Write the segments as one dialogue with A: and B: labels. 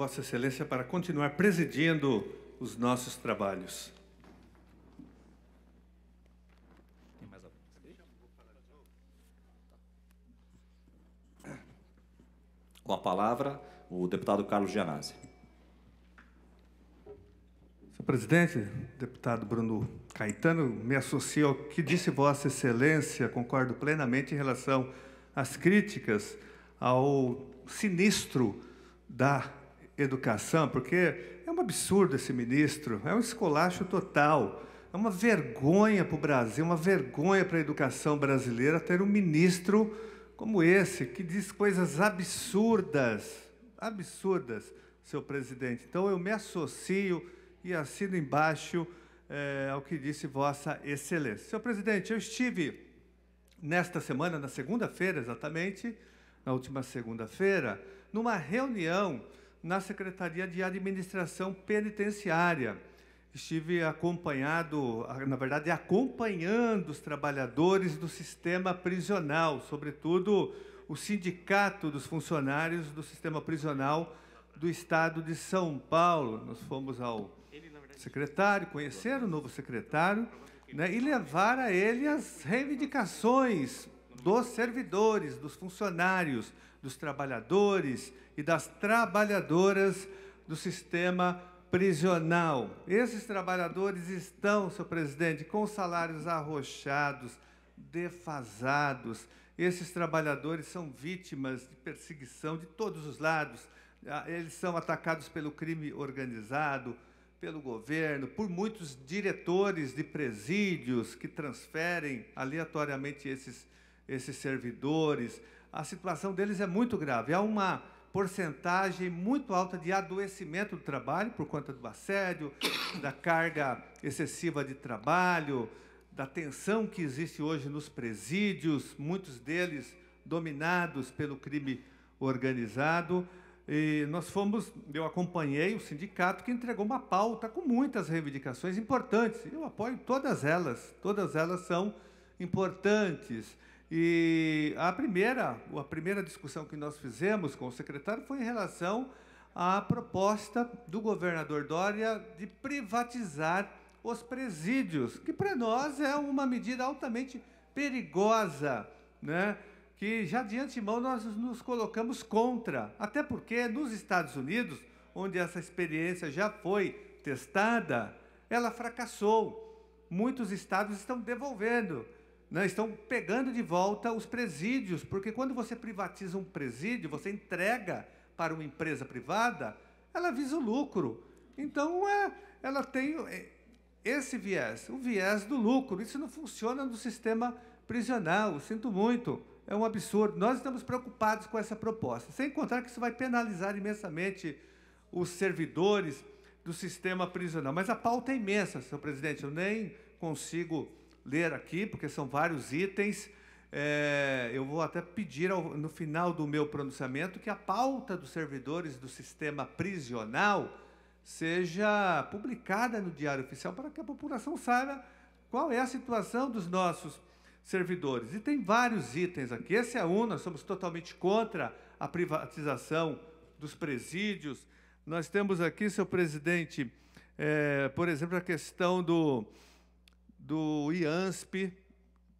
A: Vossa Excelência para continuar presidindo os nossos trabalhos. Com a palavra, o deputado Carlos Gianazzi. Senhor presidente, deputado Bruno Caetano, me associo ao que disse Vossa Excelência, concordo plenamente em relação às críticas ao sinistro da educação, porque é um absurdo esse ministro, é um escolacho total. É uma vergonha para o Brasil, uma vergonha para a educação brasileira ter um ministro como esse, que diz coisas absurdas, absurdas, seu presidente. Então eu me associo e assino embaixo é, ao que disse Vossa Excelência. Senhor presidente, eu estive nesta semana, na segunda-feira exatamente, na última segunda-feira, numa reunião na Secretaria de Administração Penitenciária. Estive acompanhado, na verdade, acompanhando os trabalhadores do sistema prisional, sobretudo o Sindicato dos Funcionários do Sistema Prisional do Estado de São Paulo. Nós fomos ao secretário, conhecer o novo secretário né, e levar a ele as reivindicações dos servidores, dos funcionários, dos trabalhadores e das trabalhadoras do sistema prisional. Esses trabalhadores estão, seu presidente, com salários arrochados, defasados. Esses trabalhadores são vítimas de perseguição de todos os lados. Ah, eles são atacados pelo crime organizado, pelo governo, por muitos diretores de presídios que transferem aleatoriamente esses trabalhadores esses servidores, a situação deles é muito grave. Há uma porcentagem muito alta de adoecimento do trabalho por conta do assédio, da carga excessiva de trabalho, da tensão que existe hoje nos presídios, muitos deles dominados pelo crime organizado. E nós fomos, eu acompanhei o sindicato que entregou uma pauta com muitas reivindicações importantes. Eu apoio todas elas, todas elas são importantes. E a primeira, a primeira discussão que nós fizemos com o secretário foi em relação à proposta do governador Dória de privatizar os presídios, que para nós é uma medida altamente perigosa, né? que já de antemão nós nos colocamos contra. Até porque nos Estados Unidos, onde essa experiência já foi testada, ela fracassou. Muitos estados estão devolvendo né, estão pegando de volta os presídios, porque quando você privatiza um presídio, você entrega para uma empresa privada, ela visa o lucro. Então, é, ela tem é, esse viés, o viés do lucro. Isso não funciona no sistema prisional, sinto muito. É um absurdo. Nós estamos preocupados com essa proposta. Sem contar que isso vai penalizar imensamente os servidores do sistema prisional. Mas a pauta é imensa, senhor presidente. Eu nem consigo ler aqui, porque são vários itens. É, eu vou até pedir ao, no final do meu pronunciamento que a pauta dos servidores do sistema prisional seja publicada no Diário Oficial para que a população saiba qual é a situação dos nossos servidores. E tem vários itens aqui. Esse é um, nós somos totalmente contra a privatização dos presídios. Nós temos aqui, seu presidente, é, por exemplo, a questão do, do IANSP,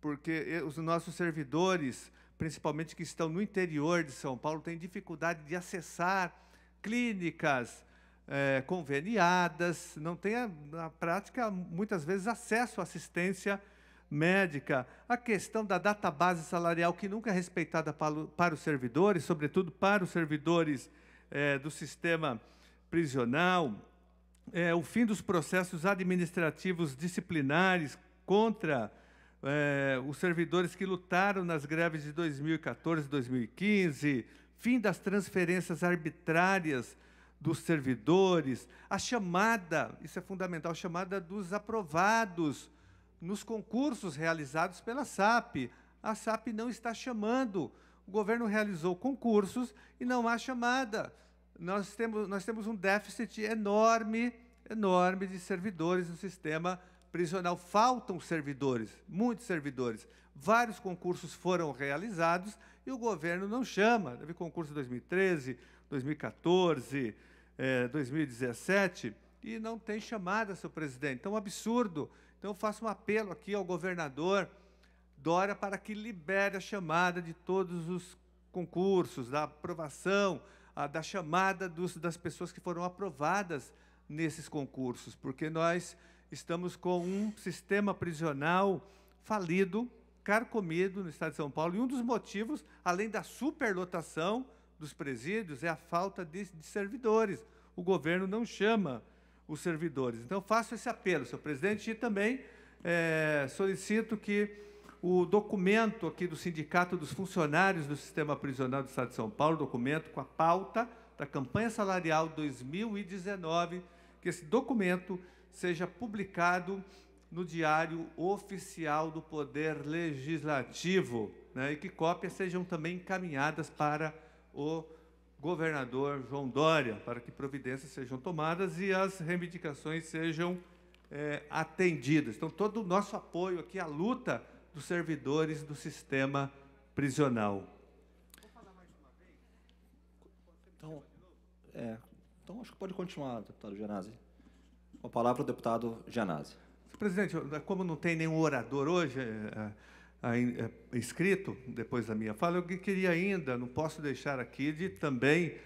A: porque os nossos servidores, principalmente que estão no interior de São Paulo, têm dificuldade de acessar clínicas é, conveniadas, não têm, na prática, muitas vezes, acesso à assistência médica. A questão da database salarial, que nunca é respeitada para os servidores, sobretudo para os servidores é, do sistema prisional, é, o fim dos processos administrativos disciplinares contra é, os servidores que lutaram nas greves de 2014 e 2015, fim das transferências arbitrárias dos servidores, a chamada, isso é fundamental, a chamada dos aprovados nos concursos realizados pela SAP. A SAP não está chamando. O governo realizou concursos e não há chamada nós temos, nós temos um déficit enorme, enorme de servidores no sistema prisional. Faltam servidores, muitos servidores. Vários concursos foram realizados e o governo não chama. Teve concurso em 2013, 2014, 2017 e não tem chamada, seu presidente. Então, é um absurdo. Então, eu faço um apelo aqui ao governador Dória para que libere a chamada de todos os concursos, da aprovação a, da chamada dos, das pessoas que foram aprovadas nesses concursos, porque nós estamos com um sistema prisional falido, carcomido no estado de São Paulo, e um dos motivos, além da superlotação dos presídios, é a falta de, de servidores. O governo não chama os servidores. Então, faço esse apelo, senhor presidente, e também é, solicito que o documento aqui do Sindicato dos Funcionários do Sistema Prisional do Estado de São Paulo, documento com a pauta da campanha salarial 2019, que esse documento seja publicado no Diário Oficial do Poder Legislativo né, e que cópias sejam também encaminhadas para o governador João Dória, para que providências sejam tomadas e as reivindicações sejam é, atendidas. Então, todo o nosso apoio aqui à luta dos servidores do sistema prisional. Então, é, então acho que pode continuar, deputado Genasi. Com a palavra o deputado Genasi. Presidente, como não tem nenhum orador hoje é, é, é, é inscrito, depois da minha fala, eu queria ainda, não posso deixar aqui de também,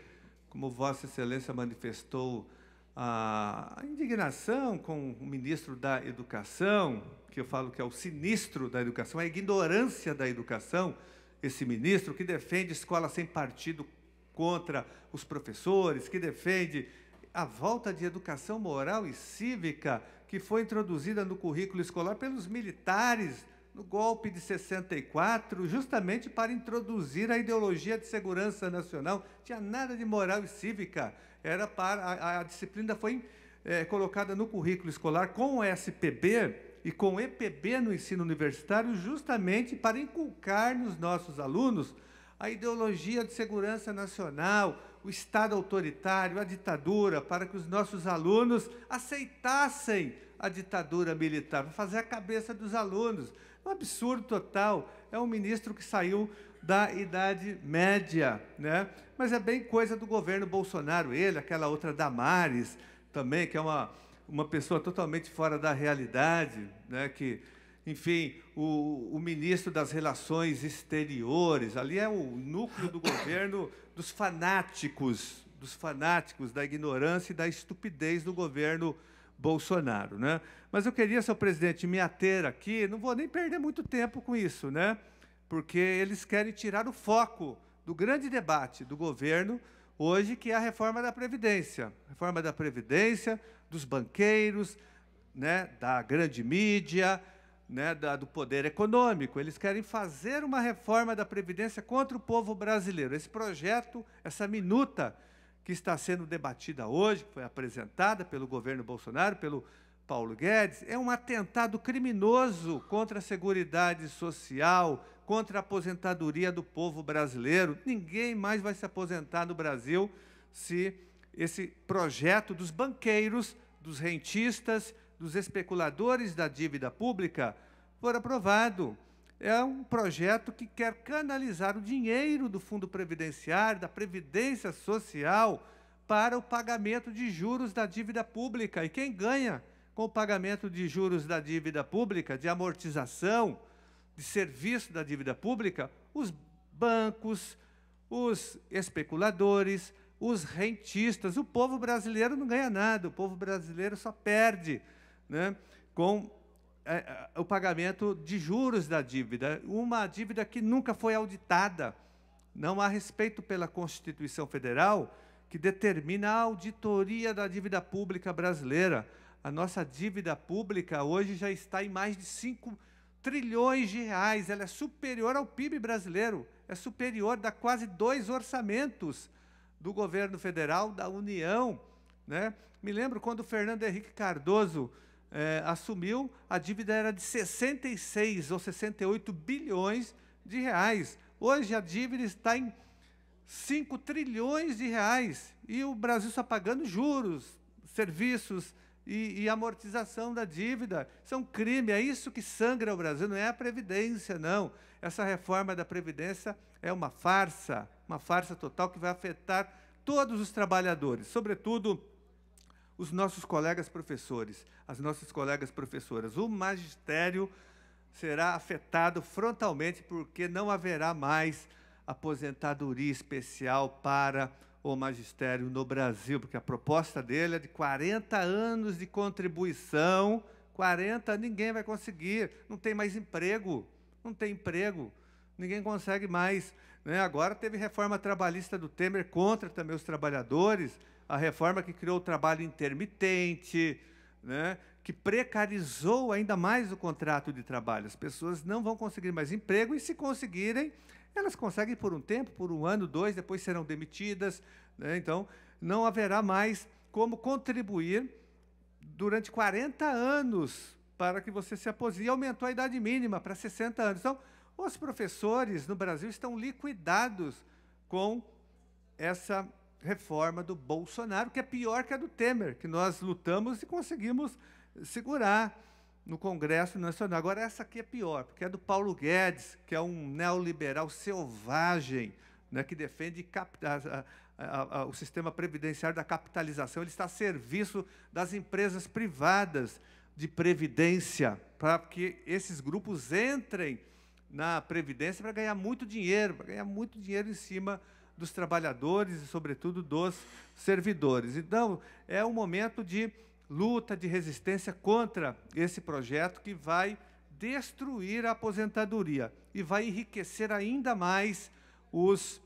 A: como Vossa Excelência manifestou a indignação com o ministro da Educação, que eu falo que é o sinistro da educação, a ignorância da educação, esse ministro que defende escola sem partido contra os professores, que defende a volta de educação moral e cívica que foi introduzida no currículo escolar pelos militares no golpe de 64, justamente para introduzir a ideologia de segurança nacional. Tinha nada de moral e cívica. Era para a, a disciplina foi é, colocada no currículo escolar com o SPB e com o EPB no ensino universitário, justamente para inculcar nos nossos alunos a ideologia de segurança nacional, o Estado autoritário, a ditadura, para que os nossos alunos aceitassem a ditadura militar, para fazer a cabeça dos alunos. Um absurdo total. É um ministro que saiu da Idade Média, né? Mas é bem coisa do governo Bolsonaro, ele, aquela outra Damares também, que é uma, uma pessoa totalmente fora da realidade, né? Que, enfim, o, o ministro das Relações Exteriores, ali é o núcleo do governo dos fanáticos, dos fanáticos, da ignorância e da estupidez do governo Bolsonaro Bolsonaro. Né? Mas eu queria, seu presidente, me ater aqui, não vou nem perder muito tempo com isso, né? porque eles querem tirar o foco do grande debate do governo hoje, que é a reforma da Previdência. Reforma da Previdência, dos banqueiros, né, da grande mídia, né, da, do poder econômico. Eles querem fazer uma reforma da Previdência contra o povo brasileiro. Esse projeto, essa minuta que está sendo debatida hoje, que foi apresentada pelo governo Bolsonaro, pelo Paulo Guedes, é um atentado criminoso contra a Seguridade Social, contra a aposentadoria do povo brasileiro. Ninguém mais vai se aposentar no Brasil se esse projeto dos banqueiros, dos rentistas, dos especuladores da dívida pública for aprovado é um projeto que quer canalizar o dinheiro do Fundo Previdenciário, da Previdência Social, para o pagamento de juros da dívida pública. E quem ganha com o pagamento de juros da dívida pública, de amortização, de serviço da dívida pública? Os bancos, os especuladores, os rentistas. O povo brasileiro não ganha nada, o povo brasileiro só perde né, com é, é, o pagamento de juros da dívida, uma dívida que nunca foi auditada. Não há respeito pela Constituição Federal, que determina a auditoria da dívida pública brasileira. A nossa dívida pública hoje já está em mais de 5 trilhões de reais. Ela é superior ao PIB brasileiro, é superior a quase dois orçamentos do governo federal, da União. Né? Me lembro quando Fernando Henrique Cardoso é, assumiu, a dívida era de 66 ou 68 bilhões de reais. Hoje a dívida está em 5 trilhões de reais e o Brasil está pagando juros, serviços e, e, amortização da dívida. Isso é um crime, é isso que sangra o Brasil, não é a Previdência, não. Essa reforma da Previdência é uma farsa, uma farsa total que vai afetar todos os trabalhadores, sobretudo os nossos colegas professores, as nossas colegas professoras. O magistério será afetado frontalmente porque não haverá mais aposentadoria especial para o magistério no Brasil, porque a proposta dele é de 40 anos de contribuição. 40 ninguém vai conseguir, não tem mais emprego, não tem emprego, ninguém consegue mais. Né? Agora teve reforma trabalhista do Temer contra também os trabalhadores, a reforma que criou o trabalho intermitente, né, que precarizou ainda mais o contrato de trabalho. As pessoas não vão conseguir mais emprego e, se conseguirem, elas conseguem por um tempo, por um ano, dois, depois serão demitidas. Né? Então, não haverá mais como contribuir durante 40 anos para que você se aposente. E aumentou a idade mínima para 60 anos. Então, os professores no Brasil estão liquidados com essa reforma do Bolsonaro, que é pior que a do Temer, que nós lutamos e conseguimos segurar no Congresso Nacional. Agora, essa aqui é pior, porque é do Paulo Guedes, que é um neoliberal selvagem, né, que defende a, a, a, o sistema previdenciário da capitalização. Ele está a serviço das empresas privadas de previdência, para que esses grupos entrem na previdência para ganhar muito dinheiro, para ganhar muito dinheiro em cima dos trabalhadores e, sobretudo, dos servidores. Então, é um momento de luta, de resistência contra esse projeto que vai destruir a aposentadoria e vai enriquecer ainda mais os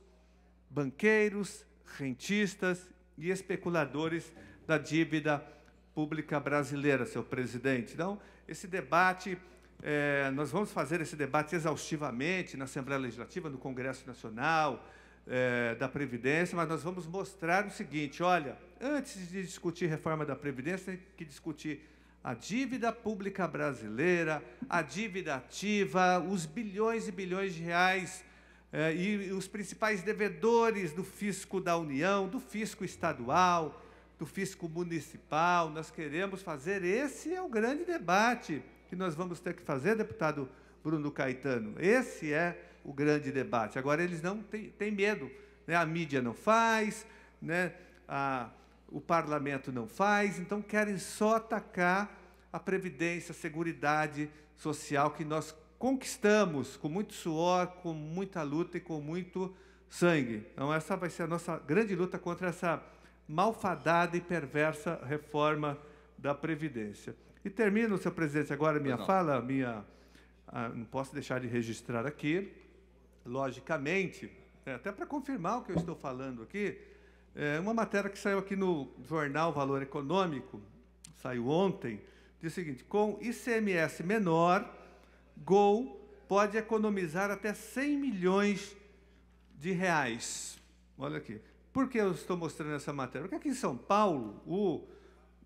A: banqueiros, rentistas e especuladores da dívida pública brasileira, seu presidente. Então, esse debate é, nós vamos fazer esse debate exaustivamente na Assembleia Legislativa, no Congresso Nacional, é, da Previdência, mas nós vamos mostrar o seguinte: olha, antes de discutir reforma da Previdência, tem que discutir a dívida pública brasileira, a dívida ativa, os bilhões e bilhões de reais é, e os principais devedores do fisco da União, do fisco estadual, do fisco municipal. Nós queremos fazer esse é o grande debate que nós vamos ter que fazer, deputado Bruno Caetano. Esse é o grande debate. Agora, eles não têm, têm medo. Né? A mídia não faz, né? a, o parlamento não faz, então querem só atacar a previdência, a seguridade social que nós conquistamos com muito suor, com muita luta e com muito sangue. Então, essa vai ser a nossa grande luta contra essa malfadada e perversa reforma da Previdência. E termino, senhor presidente, agora minha fala, minha. Ah, não posso deixar de registrar aqui logicamente, né, até para confirmar o que eu estou falando aqui, é uma matéria que saiu aqui no jornal Valor Econômico, saiu ontem, diz o seguinte: com ICMS menor, Gol pode economizar até 100 milhões de reais. Olha aqui. Por que eu estou mostrando essa matéria? Porque aqui em São Paulo, o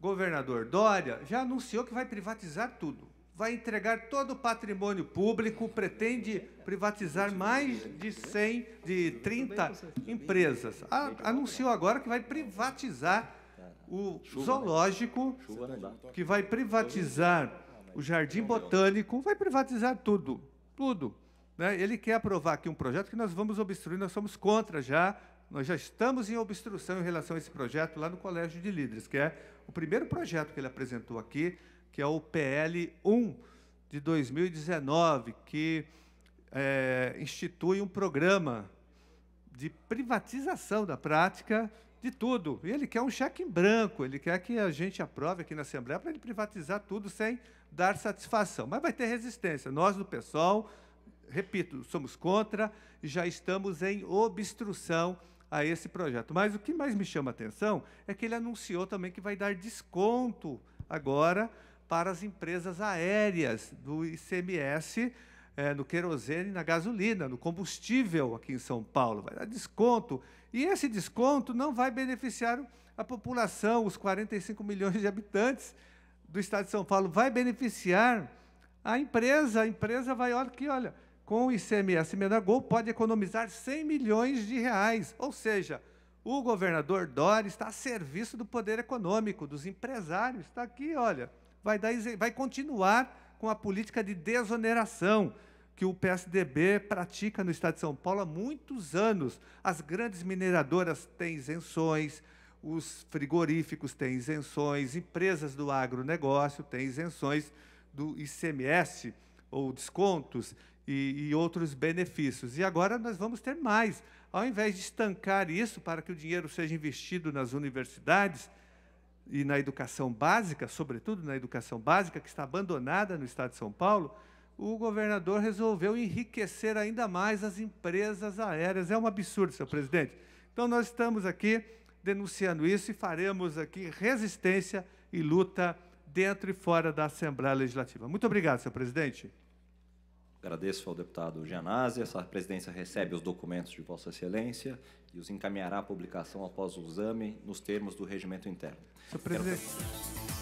A: governador Dória já anunciou que vai privatizar tudo vai entregar todo o patrimônio público, pretende privatizar mais de 100, de 30 empresas. anunciou agora que vai privatizar o né? zoológico, que vai privatizar o jardim botânico, vai privatizar tudo, tudo. Né? Ele quer aprovar aqui um projeto que nós vamos obstruir, nós somos contra já, nós já estamos em obstrução em relação a esse projeto lá no Colégio de Líderes, que é o primeiro projeto que ele apresentou aqui, que é o PL 1 de 2019, que é, institui um programa de privatização da prática de tudo. E ele quer um cheque em branco, ele quer que a gente aprove aqui na Assembleia para ele privatizar tudo sem dar satisfação. Mas vai ter resistência. Nós, do pessoal, repito, somos contra e já estamos em obstrução a esse projeto. Mas o que mais me chama a atenção é que ele anunciou também que vai dar desconto agora para as empresas aéreas do ICMS é, eh, no querosene, na gasolina, no combustível aqui em São Paulo. Vai dar desconto. E esse desconto não vai beneficiar a população, os 45 milhões de habitantes do estado de São Paulo. Vai beneficiar a empresa. A empresa vai, olha aqui, olha, com o ICMS menor Gol pode economizar 100 milhões de reais. Ou seja, o governador Dória está a serviço do poder econômico, dos empresários. Está aqui, olha vai, dar, vai continuar com a política de desoneração que o PSDB pratica no estado de São Paulo há muitos anos. As grandes mineradoras têm isenções, os frigoríficos têm isenções, empresas do agronegócio têm isenções do ICMS ou descontos e, e outros benefícios. E agora nós vamos ter mais. Ao invés de estancar isso para que o dinheiro seja investido nas universidades, e na educação básica, sobretudo na educação básica, que está abandonada no estado de São Paulo, o governador resolveu enriquecer ainda mais as empresas aéreas. É um absurdo, senhor presidente. Então, nós estamos aqui denunciando isso e faremos aqui resistência e luta dentro e fora da Assembleia Legislativa. Muito obrigado, senhor presidente. Agradeço ao deputado Gianazzi. Essa presidência recebe os documentos de Vossa Excelência e os encaminhará à publicação após o exame nos termos do regimento interno. Senhor presidente. Quero...